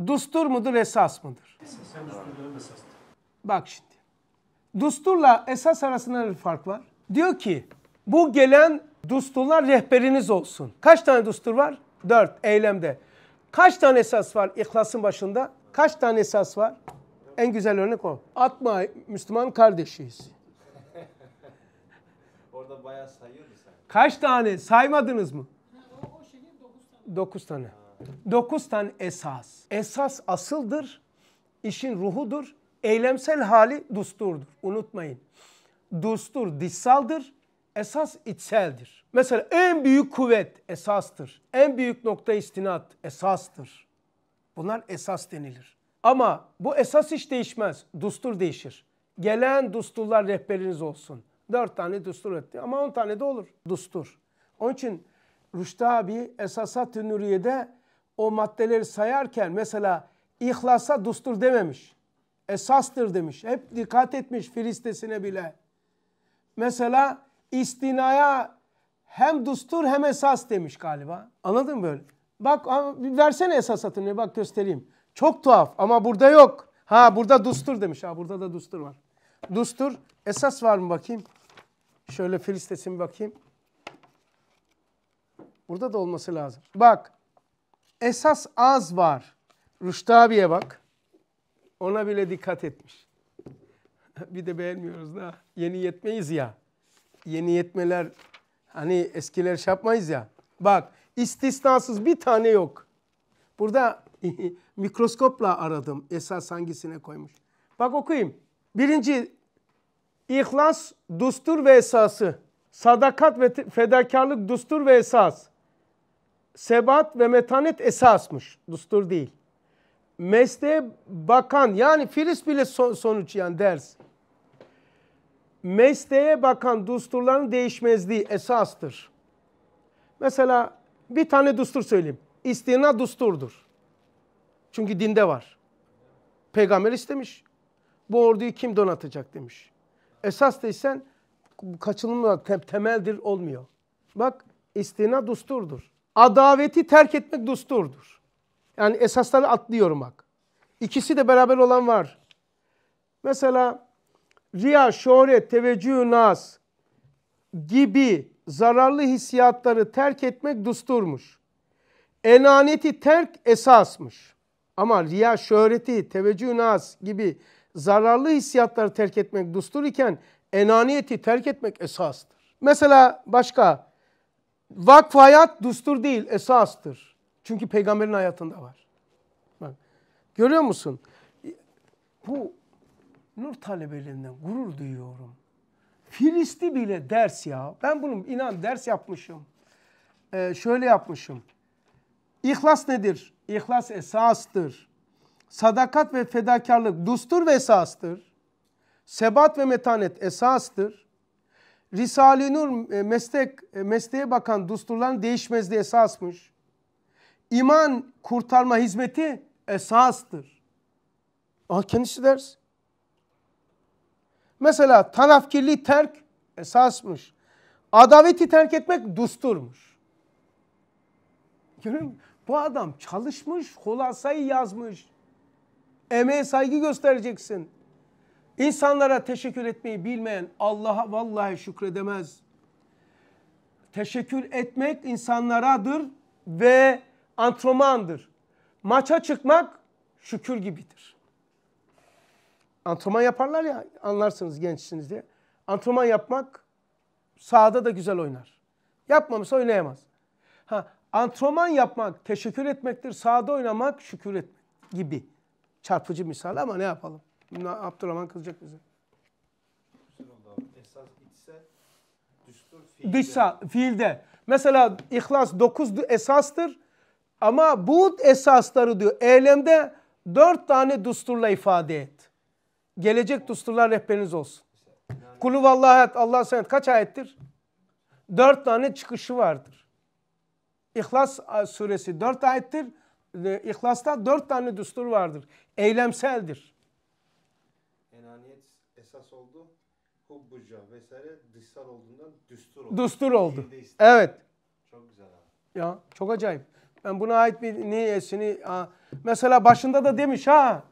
dustur mudur, esas mıdır? Esas. Sen esas. Bak şimdi. Dusturla esas arasında bir fark var. Diyor ki bu gelen dusturlar rehberiniz olsun. Kaç tane dustur var? Dört eylemde. Kaç tane esas var ihlasın başında? Kaç tane esas var? En güzel örnek o. Atma Müslüman kardeşiyiz. [LAUGHS] Orada bayağı sayıyordu sen. Kaç tane saymadınız mı? Dokuz tane. Dokuz tane. tane esas. Esas asıldır. İşin ruhudur. Eylemsel hali dusturdur. Unutmayın. Dustur dışsaldır, esas içseldir. Mesela en büyük kuvvet esastır. En büyük nokta istinat esastır. Bunlar esas denilir. Ama bu esas hiç değişmez. Dustur değişir. Gelen dusturlar rehberiniz olsun. Dört tane dustur etti ama on tane de olur. Dustur. Onun için Rüştü abi Esasat-ı o maddeleri sayarken mesela ihlasa dustur dememiş esastır demiş. Hep dikkat etmiş filistesine bile. Mesela istinaya hem dustur hem esas demiş galiba. Anladın mı böyle? Bak versene esas hatını bak göstereyim. Çok tuhaf ama burada yok. Ha burada dustur demiş. Ha burada da dustur var. Dustur esas var mı bakayım? Şöyle filistesine bakayım. Burada da olması lazım. Bak esas az var. Rüştü bak. Ona bile dikkat etmiş. [LAUGHS] bir de beğenmiyoruz da yeni yetmeyiz ya. Yeni yetmeler hani eskiler şey yapmayız ya. Bak istisnasız bir tane yok. Burada [LAUGHS] mikroskopla aradım esas hangisine koymuş. Bak okuyayım. Birinci İhlas dustur ve esası. Sadakat ve fedakarlık dustur ve esas. Sebat ve metanet esasmış. Dustur değil mesleğe bakan yani Filiz bile sonuç yani ders. Mesleğe bakan düsturların değişmezliği esastır. Mesela bir tane düstur söyleyeyim. İstina düsturdur. Çünkü dinde var. Peygamber istemiş. Bu orduyu kim donatacak demiş. Esas değilsen kaçınılmaz temeldir olmuyor. Bak istina düsturdur. Adaveti terk etmek düsturdur. Yani esasları atlıyorum bak. İkisi de beraber olan var. Mesela riya, şöhret, teveccüh, naz gibi zararlı hissiyatları terk etmek dusturmuş. Enaneti terk esasmış. Ama riya, şöhreti, teveccüh, naz gibi zararlı hissiyatları terk etmek dustur iken enaniyeti terk etmek esastır. Mesela başka vakfayat dustur değil esastır. Çünkü peygamberin hayatında var. Bak, görüyor musun? Bu nur talebelerinden gurur duyuyorum. Filisti bile ders ya. Ben bunu inan ders yapmışım. Ee, şöyle yapmışım. İhlas nedir? İhlas esastır. Sadakat ve fedakarlık dustur ve esastır. Sebat ve metanet esastır. Risale-i Nur e, meslek, e, mesleğe bakan dusturların değişmezliği esasmış iman kurtarma hizmeti esastır. Ama kendisi ders. Mesela tanafkirliği terk esasmış. Adaveti terk etmek dusturmuş. Görüyor musun? Bu adam çalışmış, hulasayı yazmış. Emeğe saygı göstereceksin. İnsanlara teşekkür etmeyi bilmeyen Allah'a vallahi şükredemez. Teşekkür etmek insanlaradır ve antrenmandır. Maça çıkmak şükür gibidir. Antrenman yaparlar ya anlarsınız gençsiniz diye. Antrenman yapmak sahada da güzel oynar. Yapmamışsa oynayamaz. Ha, antrenman yapmak teşekkür etmektir. Sahada oynamak şükür etmek gibi. Çarpıcı misal ama ne yapalım. Abdurrahman kızacak bize. Esas içsel, fiilde. Mesela ihlas dokuz esastır. Ama bu esasları diyor eylemde dört tane dusturla ifade et. Gelecek dusturlar rehberiniz olsun. Kulu vallahi et, Allah'a senet kaç ayettir? Dört tane çıkışı vardır. İhlas e, suresi dört ayettir. İhlas'ta dört tane düstur vardır. Eylemseldir. Enaniyet esas oldu. Hubbuca vesaire dışsal olduğundan düstur oldu. Düstur oldu. Evet. Çok güzel abi. Ya çok acayip. Yani buna ait bir niyesini mesela başında da demiş ha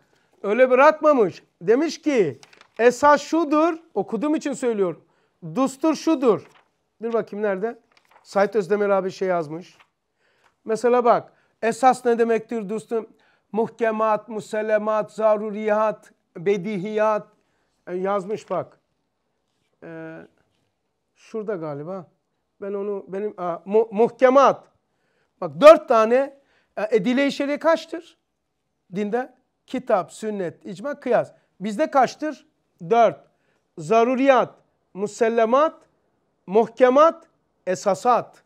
öyle bırakmamış. Demiş ki esas şudur okuduğum için söylüyorum. Dustur şudur. Bir bakayım nerede? Sait Özdemir abi şey yazmış. Mesela bak esas ne demektir dostum? Muhkemat, musellemat, zaruriyat, bedihiyat e, yazmış bak. Ee, şurada galiba. Ben onu benim aa, mu, muhkemat Bak dört tane e, dile-i kaçtır? Dinde kitap, sünnet, icma, kıyas. Bizde kaçtır? Dört. Zaruriyat, musellemat, muhkemat, esasat.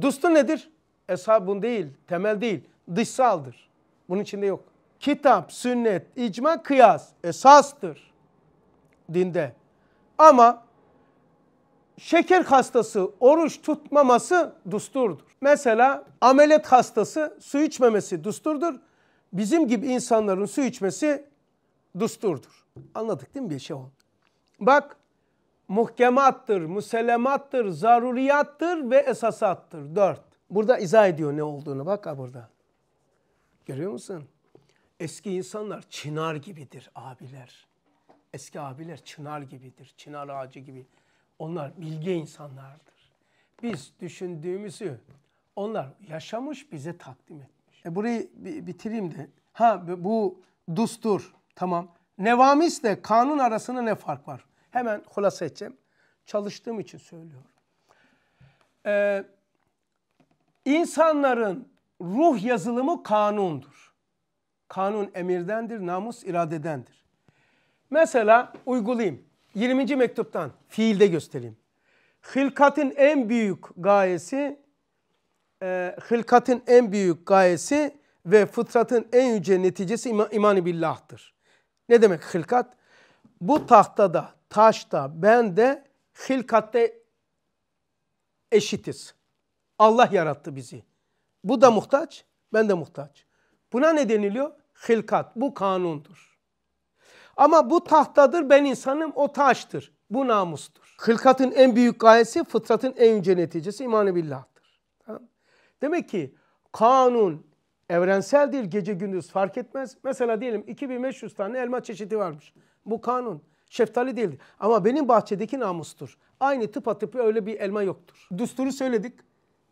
Dustu nedir? Eshabun değil, temel değil. Dışsaldır. Bunun içinde yok. Kitap, sünnet, icma, kıyas esastır dinde. Ama şeker hastası oruç tutmaması dusturdur. Mesela ameliyat hastası su içmemesi dusturdur. Bizim gibi insanların su içmesi dusturdur. Anladık değil mi bir şey o? Bak muhkemattır, muselemattır, zaruriyattır ve esasattır. Dört. Burada izah ediyor ne olduğunu bak ha burada. Görüyor musun? Eski insanlar çınar gibidir abiler. Eski abiler çınar gibidir. Çınar ağacı gibi. Onlar bilge insanlardır. Biz düşündüğümüzü onlar yaşamış bize takdim etmiş. E burayı bitireyim de. Ha bu dustur tamam. Nevamisle kanun arasında ne fark var? Hemen hulasa edeceğim. Çalıştığım için söylüyorum. Ee, insanların ruh yazılımı kanundur. Kanun emirdendir, namus iradedendir. Mesela uygulayayım. 20. mektuptan fiilde göstereyim. Hilkatin en büyük gayesi e, hilkatin en büyük gayesi ve fıtratın en yüce neticesi iman, imanı billah'tır. Ne demek hilkat? Bu tahtada, taşta, ben de hilkatte eşitiz. Allah yarattı bizi. Bu da muhtaç, ben de muhtaç. Buna ne deniliyor? Hilkat, bu kanundur. Ama bu tahtadır ben insanım o taştır. Bu namustur. Hılkatın en büyük gayesi fıtratın en yüce neticesi imanı billah'tır. Demek ki kanun evrenseldir gece gündüz fark etmez. Mesela diyelim 2500 tane elma çeşidi varmış. Bu kanun şeftali değildi Ama benim bahçedeki namustur. Aynı tıpa tıpatıp öyle bir elma yoktur. Düsturu söyledik,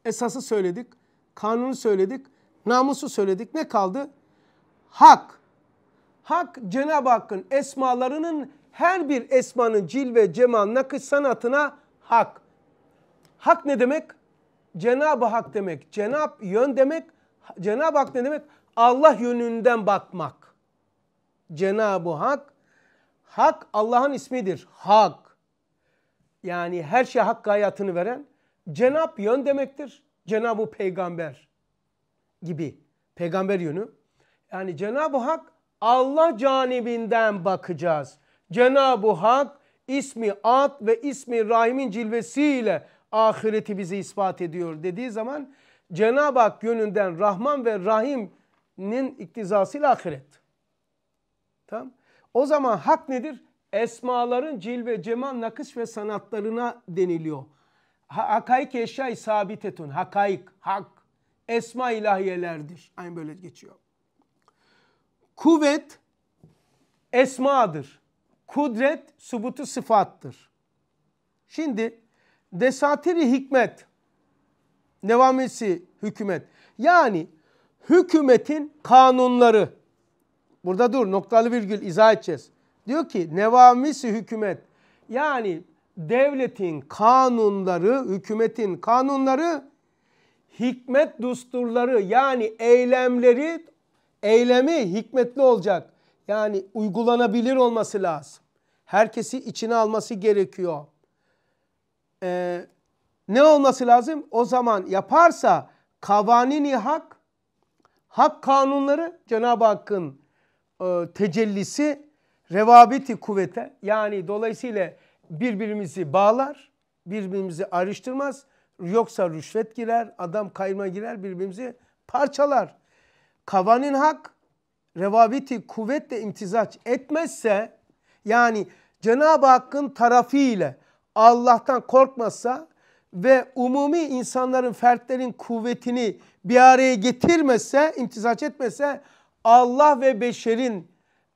esası söyledik, kanunu söyledik, namusu söyledik. Ne kaldı? Hak, Hak Cenab-ı Hakk'ın esmalarının her bir esmanın cil ve cemal, nakış sanatına hak. Hak ne demek? Cenab-ı Hak demek. Cenab yön demek. Cenab-ı Hak ne demek? Allah yönünden bakmak. Cenab-ı Hak. Hak Allah'ın ismidir. Hak. Yani her şey hak hayatını veren. Cenab yön demektir. Cenab-ı Peygamber gibi. Peygamber yönü. Yani Cenab-ı Hak Allah canibinden bakacağız. Cenab-ı Hak ismi Ad ve ismi Rahim'in cilvesiyle ahireti bizi ispat ediyor dediği zaman Cenab-ı Hak yönünden Rahman ve Rahim'nin iktizasıyla ahiret. Tamam. O zaman hak nedir? Esmaların cilve, cemal, nakış ve sanatlarına deniliyor. Ha, hakaik sabit isabitetun. Hakaik, hak. Esma ilahiyelerdir. Aynı böyle geçiyor. Kuvvet esmadır. Kudret subutu sıfattır. Şimdi desatiri hikmet nevamisi hükümet. Yani hükümetin kanunları. Burada dur noktalı virgül izah edeceğiz. Diyor ki nevamisi hükümet. Yani devletin kanunları, hükümetin kanunları hikmet dusturları yani eylemleri eylemi hikmetli olacak. Yani uygulanabilir olması lazım. Herkesi içine alması gerekiyor. Ee, ne olması lazım? O zaman yaparsa kavanini hak, hak kanunları Cenab-ı Hakk'ın e, tecellisi revabeti kuvvete yani dolayısıyla birbirimizi bağlar, birbirimizi arıştırmaz Yoksa rüşvet girer, adam kayma girer birbirimizi parçalar kavanin hak revabiti kuvvetle imtizaç etmezse yani Cenab-ı Hakk'ın tarafı ile Allah'tan korkmazsa ve umumi insanların, fertlerin kuvvetini bir araya getirmezse, imtizaç etmezse Allah ve beşerin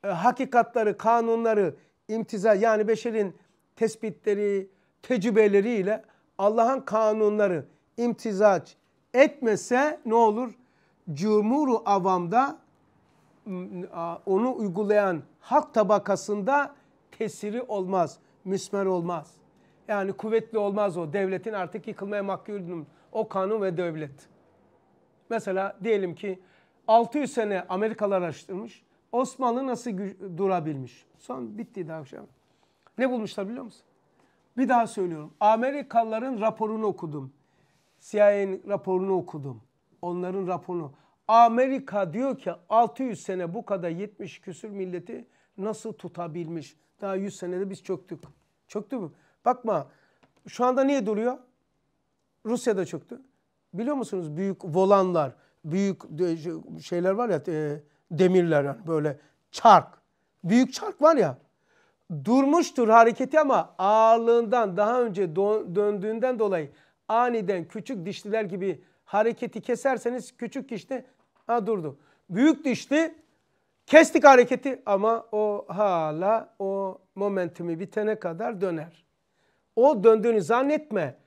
e, hakikatları, kanunları imtiza yani beşerin tespitleri, tecrübeleriyle Allah'ın kanunları imtizaç etmese ne olur? cumhuru avamda onu uygulayan halk tabakasında tesiri olmaz, müsmer olmaz. Yani kuvvetli olmaz o devletin artık yıkılmaya mahkum o kanun ve devlet. Mesela diyelim ki 600 sene Amerikalar araştırmış. Osmanlı nasıl durabilmiş? Son bitti daha akşam. Ne bulmuşlar biliyor musun? Bir daha söylüyorum. Amerikalıların raporunu okudum. CIA'nin raporunu okudum onların raporunu. Amerika diyor ki 600 sene bu kadar 70 küsür milleti nasıl tutabilmiş? Daha 100 senede biz çöktük. Çöktü mü? Bakma şu anda niye duruyor? Rusya'da çöktü. Biliyor musunuz büyük volanlar, büyük şey, şeyler var ya e, demirler yani böyle çark. Büyük çark var ya durmuştur hareketi ama ağırlığından daha önce döndüğünden dolayı aniden küçük dişliler gibi hareketi keserseniz küçük dişli ha durdu. Büyük dişli kestik hareketi ama o hala o momentimi bitene kadar döner. O döndüğünü zannetme.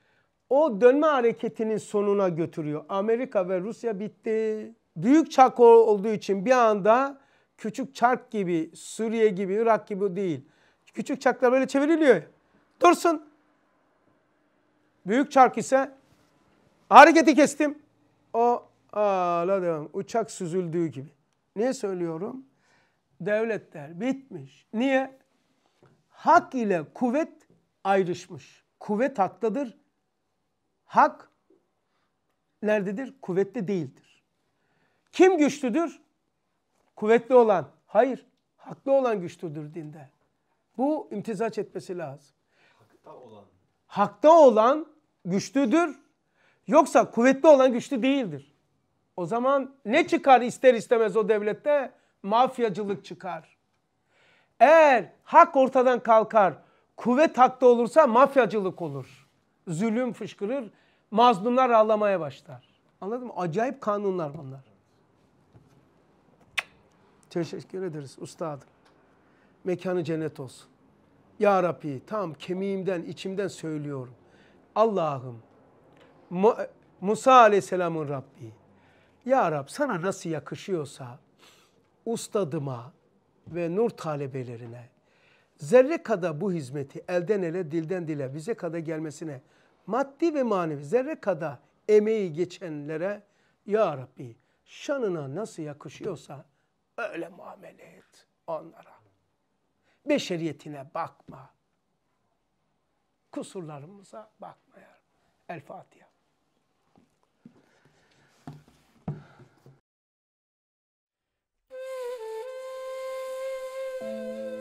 O dönme hareketinin sonuna götürüyor. Amerika ve Rusya bitti. Büyük çak olduğu için bir anda küçük çark gibi, Suriye gibi, Irak gibi değil. Küçük çarklar böyle çevriliyor. Dursun. Büyük çark ise Hareketi kestim. O ağla devam. Uçak süzüldüğü gibi. Niye söylüyorum? Devletler bitmiş. Niye? Hak ile kuvvet ayrışmış. Kuvvet haktadır. Hak nerededir? Kuvvetli değildir. Kim güçlüdür? Kuvvetli olan. Hayır. Haklı olan güçlüdür dinde. Bu imtizaç etmesi lazım. Hakta olan. Hakta olan güçlüdür. Yoksa kuvvetli olan güçlü değildir. O zaman ne çıkar ister istemez o devlette? Mafyacılık çıkar. Eğer hak ortadan kalkar, kuvvet hakta olursa mafyacılık olur. Zulüm fışkırır, mazlumlar ağlamaya başlar. Anladın mı? Acayip kanunlar bunlar. Teşekkür ederiz ustadım. Mekanı cennet olsun. Ya Rabbi tam kemiğimden, içimden söylüyorum. Allah'ım Musa Aleyhisselam'ın Rabbi. Ya Rab sana nasıl yakışıyorsa ustadıma ve nur talebelerine zerre kadar bu hizmeti elden ele dilden dile bize kadar gelmesine maddi ve manevi zerre kadar emeği geçenlere ya Rabbi şanına nasıl yakışıyorsa öyle muamele et onlara. Beşeriyetine bakma. Kusurlarımıza bakma El Fatiha. Música